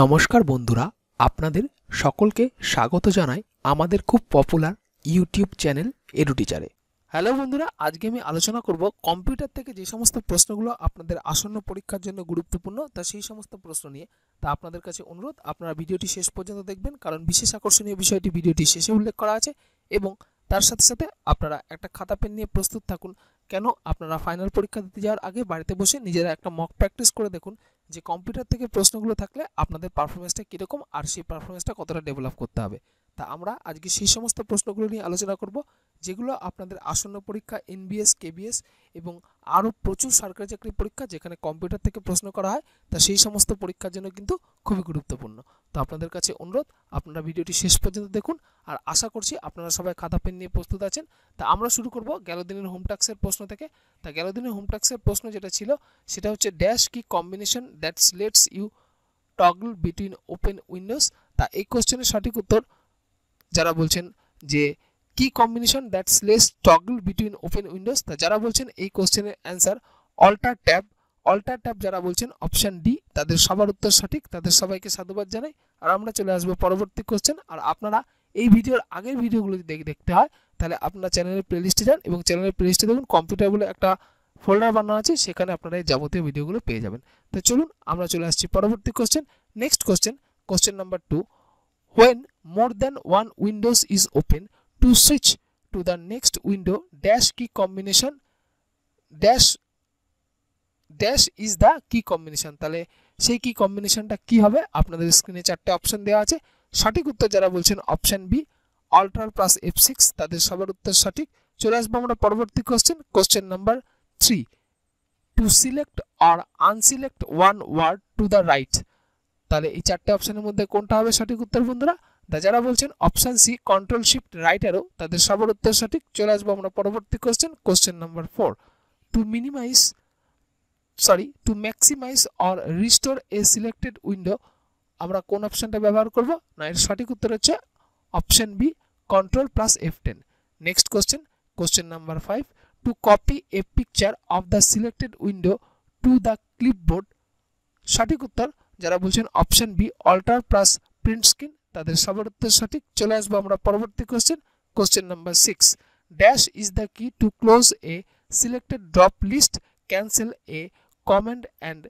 নমস্কার বন্ধুরা আপনাদের সকলকে স্বাগত জানাই আমাদের খুব পপুলার ইউটিউব চ্যানেল এডু টিচারে হ্যালো বন্ধুরা আজকে আমি আলোচনা করব কম্পিউটার থেকে যে সমস্ত প্রশ্নগুলো আপনাদের আসন্ন পরীক্ষার জন্য গুরুত্বপূর্ণ তা সেই সমস্ত প্রশ্ন নিয়ে তা আপনাদের কাছে অনুরোধ আপনারা ভিডিওটি শেষ পর্যন্ত দেখবেন কারণ বিশেষ আকর্ষণীয় বিষয়টি ভিডিওটি শেষে উল্লেখ করা আছে এবং তার সাথে সাথে আপনারা একটা খাতা পেন নিয়ে প্রস্তুত থাকুন কেন আপনারা ফাইনাল পরীক্ষা দিতে যাওয়ার আগে বাড়িতে বসে নিজেরা একটা মক প্র্যাকটিস করে দেখুন যে কম্পিউটার থেকে প্রশ্নগুলো থাকলে আপনাদের পারফরমেন্সটা কীরকম আর সেই পারফরমেন্সটা কতটা ডেভেলপ করতে হবে তা আমরা আজকে সেই সমস্ত প্রশ্নগুলো নিয়ে আলোচনা করব যেগুলো আপনাদের আসন্ন পরীক্ষা এনবিএস কেবিএস এবং আরও প্রচুর সরকারি চাকরি পরীক্ষা যেখানে কম্পিউটার থেকে প্রশ্ন করা হয় তা সেই সমস্ত পরীক্ষার জন্য কিন্তু খুবই গুরুত্বপূর্ণ তো আপনাদের কাছে অনুরোধ আপনারা ভিডিওটি শেষ পর্যন্ত দেখুন আর আশা করছি আপনারা সবাই খাতা পেন নিয়ে প্রস্তুত আছেন তা আমরা শুরু করব গেল দিনের হোমটাক্সের প্রশ্ন থেকে তা গেল দিনের হোমটাক্সের প্রশ্ন যেটা ছিল সেটা হচ্ছে dash key combination that's lets you toggle between open windows তা এই কোশ্চেনের সঠিক উত্তর যারা বলছেন যে key combination that's lets toggle between open windows তা যারা বলছেন এই কোশ্চেনের answer alt tab alt tab যারা বলছেন অপশান ডি তাদের সবার উত্তর সঠিক তাদের সবাইকে সাধুবাদ জানাই আর আমরা চলে আসবো পরবর্তী কোশ্চেন আর আপনারা এই ভিডিওর আগের ভিডিওগুলো যদি দেখতে হয় তাহলে আপনার চ্যানেলের প্লেলিস্টে যান এবং চ্যানেলের প্লেলিস্টে দেখুন কম্পিউটার বলে একটা ফোল্ডার বানানো আছে সেখানে আপনারা এই যাবতীয় ভিডিওগুলো পেয়ে যাবেন তো চলুন আমরা চলে আসছি পরবর্তী question next question question number two when more than one windows is open to switch to the next window dash key combination dash dash is the key combination তাহলে সেই কি কম্বিনেশনটা কি হবে আপনাদের স্ক্রিনে চারটে অপশন দেওয়া আছে সঠিক উত্তর যারা বলছেন option B alt plus F six তাদের সবার উত্তর সঠিক চলে আসবো আমরা পরবর্তী question question number three to select আর unselect one word to the right তাহলে এই চারটে অপশনের মধ্যে কোনটা হবে সঠিক উত্তর বন্ধুরা তা যারা বলছেন option C control shift right arrow তাদের সবার উত্তর সঠিক চলে আসবো আমরা পরবর্তী question question number four to minimise sorry to maximise or restore a selected window আমরা কোন অপশানটা ব্যবহার করব না এর সঠিক উত্তর হচ্ছে option B control plus F ten next question question number five to copy a picture of the selected window to the clipboard সঠিক উত্তর যারা বলছেন option B alt plus print screen তাদের উত্তর সঠিক চলে আসবো আমরা পরবর্তী question question number six dash is the key to close a selected drop list cancel a command and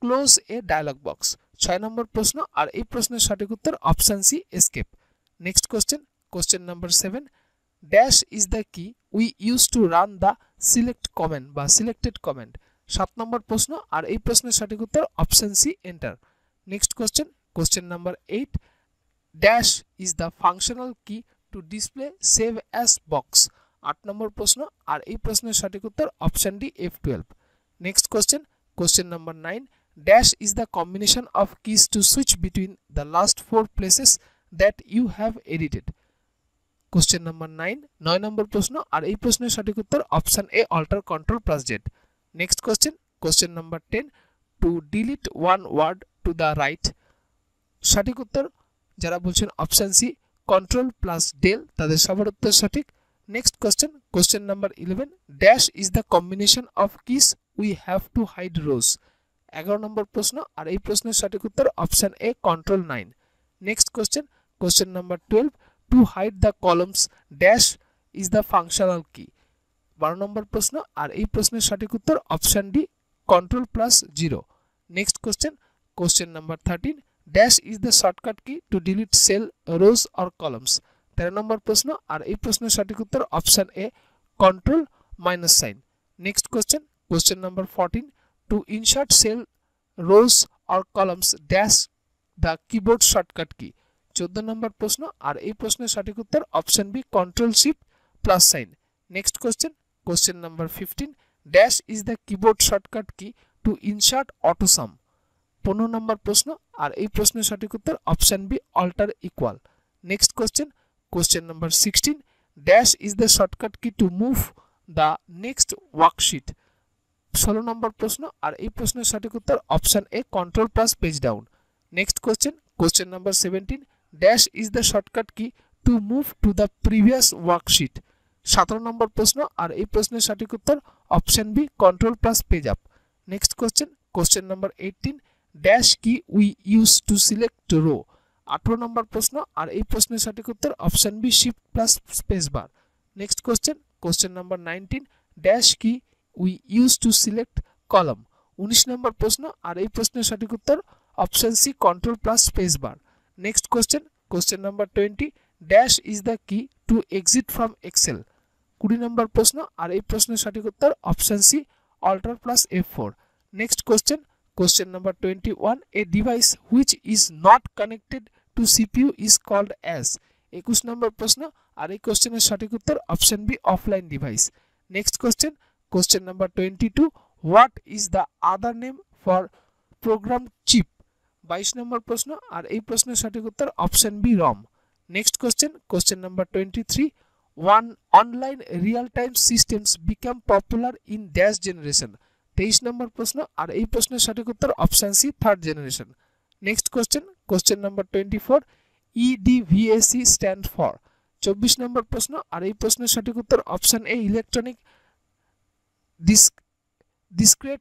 close a dialog box ছয় নম্বর প্রশ্ন আর এই প্রশ্নের সঠিক উত্তর option C escape next question question number seven dash is the key we use to run the select command বা selected command সাত নম্বর প্রশ্ন আর এই প্রশ্নের সঠিক উত্তর option C enter next question question number eight dash is the functional key to display save as box আট নম্বর প্রশ্ন আর এই প্রশ্নের সঠিক উত্তর option D F twelve next question question number nine dash is the combination of keys to switch between the last four places that you have edited question number nine নয় নম্বর প্রশ্ন আর এই প্রশ্নের সঠিক উত্তর option A alt control plus Z next question question number ten to delete one word to the right সঠিক উত্তর যারা বলছেন option C control plus del তাদের সবার উত্তর সঠিক next question question number eleven dash is the combination of keys we have to hide rows এগারো নম্বর প্রশ্ন আর এই প্রশ্নের সঠিক উত্তর option A control nine next question question number twelve to hide the columns dash is the functional key বারো নম্বর প্রশ্ন আর এই প্রশ্নের সঠিক উত্তর option D control plus zero next question question number thirteen dash is the shortcut key to delete cell rows or columns তেরো নম্বর প্রশ্ন আর এই প্রশ্নের সঠিক উত্তর option A control minus sine next question question number fourteen to insert cell rows or columns dash the keyboard shortcut key চোদ্দ নম্বর প্রশ্ন আর এই প্রশ্নের সঠিক উত্তর option B control shift plus sign next question question number fifteen dash is the keyboard shortcut key to insert autosum পনেরো নম্বর প্রশ্ন আর এই প্রশ্নের সঠিক উত্তর option B alt equal next question question number sixteen dash is the shortcut key to move the next worksheet ষোলো নম্বর প্রশ্ন আর এই প্রশ্নের সঠিক উত্তর option A control plus page down next question question number seventeen dash is the shortcut key to move to the previous worksheet সতেরো নম্বর প্রশ্ন আর এই প্রশ্নের সঠিক উত্তর option B control plus page up next question question number eighteen dash key we use to select row আঠেরো নম্বর প্রশ্ন আর এই প্রশ্নের সঠিক উত্তর option B shift plus space bar next question question number nineteen dash key we use to select column উনিশ নম্বর প্রশ্ন আর এই প্রশ্নের সঠিক উত্তর option C control plus space bar next question question number twenty dash is the key to exit from Excel কুড়ি নম্বর প্রশ্ন আর এই প্রশ্নের সঠিক উত্তর option C alt plus F four next question Question number 21. A device which is not connected to CPU is called as. একুশ নম্বর প্রশ্ন আর এই কোশ্চেনের সঠিক উত্তর option B offline device next question question number twenty two what is the other name for program chip বাইশ নম্বর প্রশ্ন আর এই প্রশ্নের সঠিক উত্তর option B ROM next question question number twenty three one online real time systems become popular in dash generation তেইশ নম্বর প্রশ্ন আর এই প্রশ্নের সঠিক উত্তর option C third generation next question question number twenty four EDVAC stand for চব্বিশ নম্বর প্রশ্ন আর এই প্রশ্নের সঠিক উত্তর option A electronic disk discrete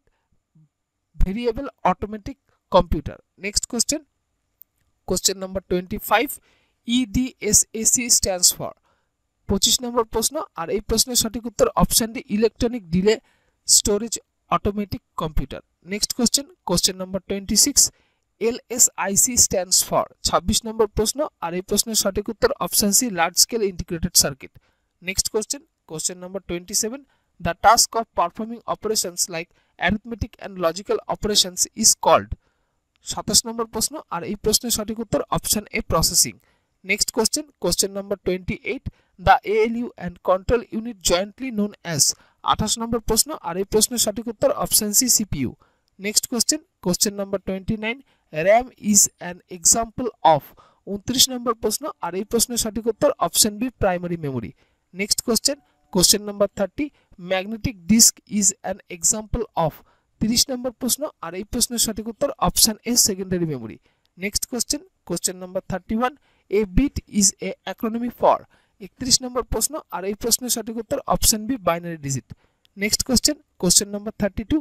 variable automatic computer next question question number twenty five EDSAC stands for পঁচিশ নম্বর প্রশ্ন আর এই প্রশ্নের সঠিক উত্তর option electronic delay storage automatic computer next question computer next question question number 26 LSIC stands for ছাব্বিশ নম্বর প্রশ্ন আর এই প্রশ্নের সঠিক উত্তর option C large scale integrated circuit next question question number twenty seven the task of performing operations like arithmetic and logical operations is called সাতাশ number প্রশ্ন আর এই প্রশ্নের সঠিক উত্তর option A processing next question question number twenty eight the ALU and control unit jointly known as আঠাশ number প্রশ্ন আর এই প্রশ্নের সঠিক উত্তর option C CPU next question question number twenty nine RAM is an example of উনত্রিশ number প্রশ্ন আর এই প্রশ্নের সঠিক উত্তর option B primary memory next question question number thirty magnetic disk is an example of তিরিশ নম্বর প্রশ্ন আর এই প্রশ্নের সঠিক উত্তর option A secondary memory next question question number thirty one a bit is a acronym for একত্রিশ number প্রশ্ন আর এই প্রশ্নের সঠিক উত্তর option B binary digit next question question number thirty two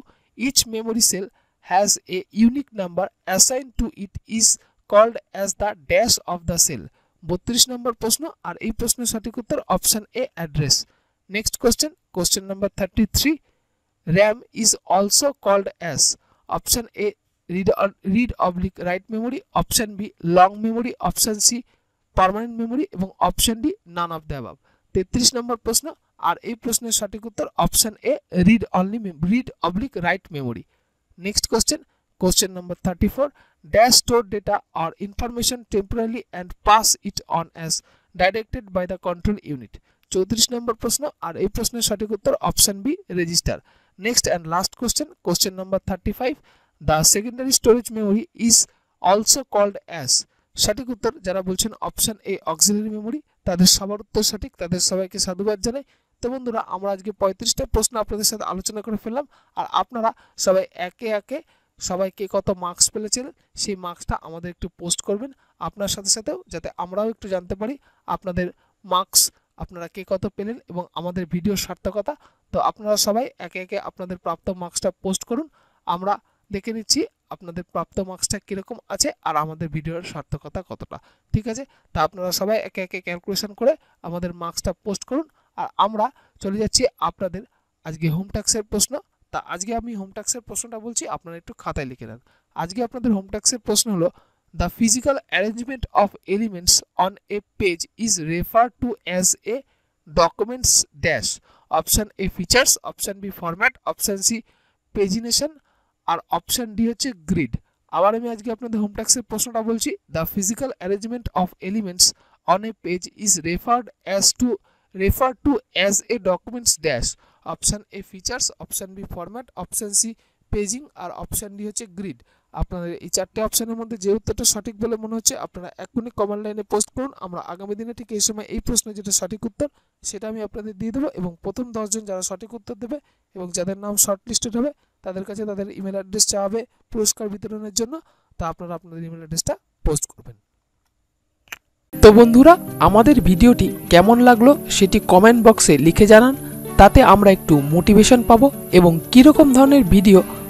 each memory cell has a unique number assign to it is called as the dash of the cell বত্রিশ number প্রশ্ন আর এই প্রশ্নের সঠিক উত্তর option A address next question question number thirty three RAM is also called as option A read or read oblique write memory option b long memory option c permanent memory এবং option D none of the above তেত্রিশ number প্রশ্ন আর এই প্রশ্নের সঠিক উত্তর option A read only read oblique write memory next question question number thirty four dash store data or information temporarily and pass it on as directed by the control unit চৌত্রিশ নম্বর প্রশ্ন আর এই প্রশ্নের সঠিক উত্তর option B register next and last question question number thirty five the secondary storage memory is also called as সঠিক উত্তর যারা বলছেন অপশান এ অক্সিলারি মেমোরি তাদের সবার উত্তর সঠিক তাদের সবাইকে সাধুবাদ জানাই তো বন্ধুরা আমরা আজকে পঁয়ত্রিশটা প্রশ্ন আপনাদের সাথে আলোচনা করে ফেললাম আর আপনারা সবাই একে একে সবাই কে কত মার্কস পেলেছিলেন সেই মার্কসটা আমাদের একটু পোস্ট করবেন আপনার সাথে সাথেও যাতে আমরাও একটু জানতে পারি আপনাদের মার্কস আপনারা কে কত পেলেন এবং আমাদের ভিডিও সার্থকতা তো আপনারা সবাই একে একে আপনাদের প্রাপ্ত মার্কসটা পোস্ট করুন আমরা দেখে নিচ্ছি আপনাদের প্রাপ্ত মার্কসটা কীরকম আছে আর আমাদের ভিডিওর সার্থকতা কতটা ঠিক আছে তা আপনারা সবাই একে একে ক্যালকুলেশন করে আমাদের মার্কসটা পোস্ট করুন আর আমরা চলে যাচ্ছি আপনাদের আজকে হোম ট্যাক্সের প্রশ্ন তা আজকে আমি হোম ট্যাক্সের প্রশ্নটা বলছি আপনারা একটু খাতায় লিখে নেন আজকে আপনাদের হোম ট্যাক্সের প্রশ্ন হলো the physical arrangement of elements on a page is refer to as a documents dash option A features option B format option C pagination আর অপশন ডি হচ্ছে গ্রিড আবার আমি আজকে আপনাদের হোম ট্যাক্সের প্রশ্নটা বলছি the physical arrangement of elements on a page is referred as to referred to as a documents dash option A features option B format option C paging আর option D হচ্ছে grid আপনাদের এই চারটি অপশনের মধ্যে যে উত্তরটা সঠিক বলে মনে হচ্ছে আপনারা এখনই কমেন্ট লাইনে পোস্ট করুন আমরা আগামী দিনে ঠিক এই সময় এই প্রশ্নের যেটা সঠিক উত্তর সেটা আমি আপনাদের দিয়ে দেবো এবং প্রথম দশজন যারা সঠিক উত্তর দেবে এবং যাদের নাম শর্ট লিস্টেড হবে তাদের কাছে তাদের ইমেল অ্যাড্রেস চাওয়া পুরস্কার বিতরণের জন্য তা আপনারা আপনাদের ইমেল অ্যাড্রেসটা পোস্ট করবেন তো বন্ধুরা আমাদের ভিডিওটি কেমন লাগলো সেটি কমেন্ট বক্সে লিখে জানান তাতে আমরা একটু মোটিভেশন পাবো এবং কীরকম ধরনের ভিডিও